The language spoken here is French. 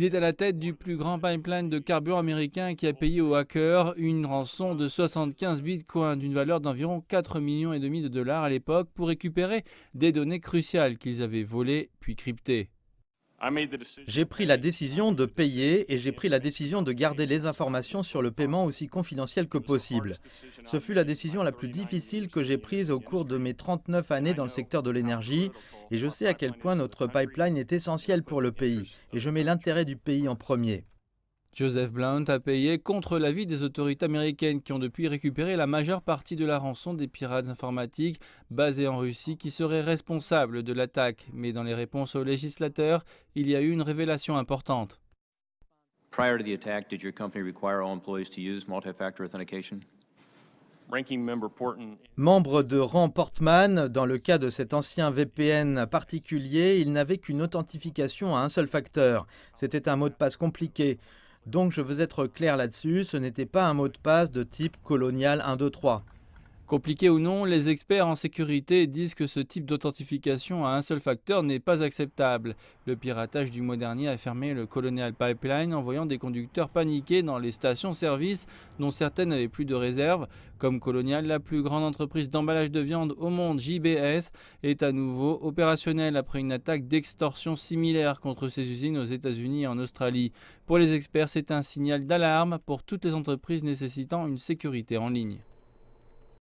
Il est à la tête du plus grand pipeline de carburant américain qui a payé aux hackers une rançon de 75 bitcoins d'une valeur d'environ 4,5 millions et demi de dollars à l'époque pour récupérer des données cruciales qu'ils avaient volées puis cryptées. J'ai pris la décision de payer et j'ai pris la décision de garder les informations sur le paiement aussi confidentielles que possible. Ce fut la décision la plus difficile que j'ai prise au cours de mes 39 années dans le secteur de l'énergie et je sais à quel point notre pipeline est essentiel pour le pays et je mets l'intérêt du pays en premier. Joseph Blount a payé contre l'avis des autorités américaines qui ont depuis récupéré la majeure partie de la rançon des pirates informatiques basés en Russie qui seraient responsables de l'attaque. Mais dans les réponses aux législateurs, il y a eu une révélation importante. Membre de rang Portman, dans le cas de cet ancien VPN particulier, il n'avait qu'une authentification à un seul facteur. C'était un mot de passe compliqué. Donc je veux être clair là-dessus, ce n'était pas un mot de passe de type colonial 123. Compliqué ou non, les experts en sécurité disent que ce type d'authentification à un seul facteur n'est pas acceptable. Le piratage du mois dernier a fermé le Colonial Pipeline en voyant des conducteurs paniquer dans les stations-service dont certaines n'avaient plus de réserve. Comme Colonial, la plus grande entreprise d'emballage de viande au monde, JBS, est à nouveau opérationnelle après une attaque d'extorsion similaire contre ses usines aux États-Unis et en Australie. Pour les experts, c'est un signal d'alarme pour toutes les entreprises nécessitant une sécurité en ligne.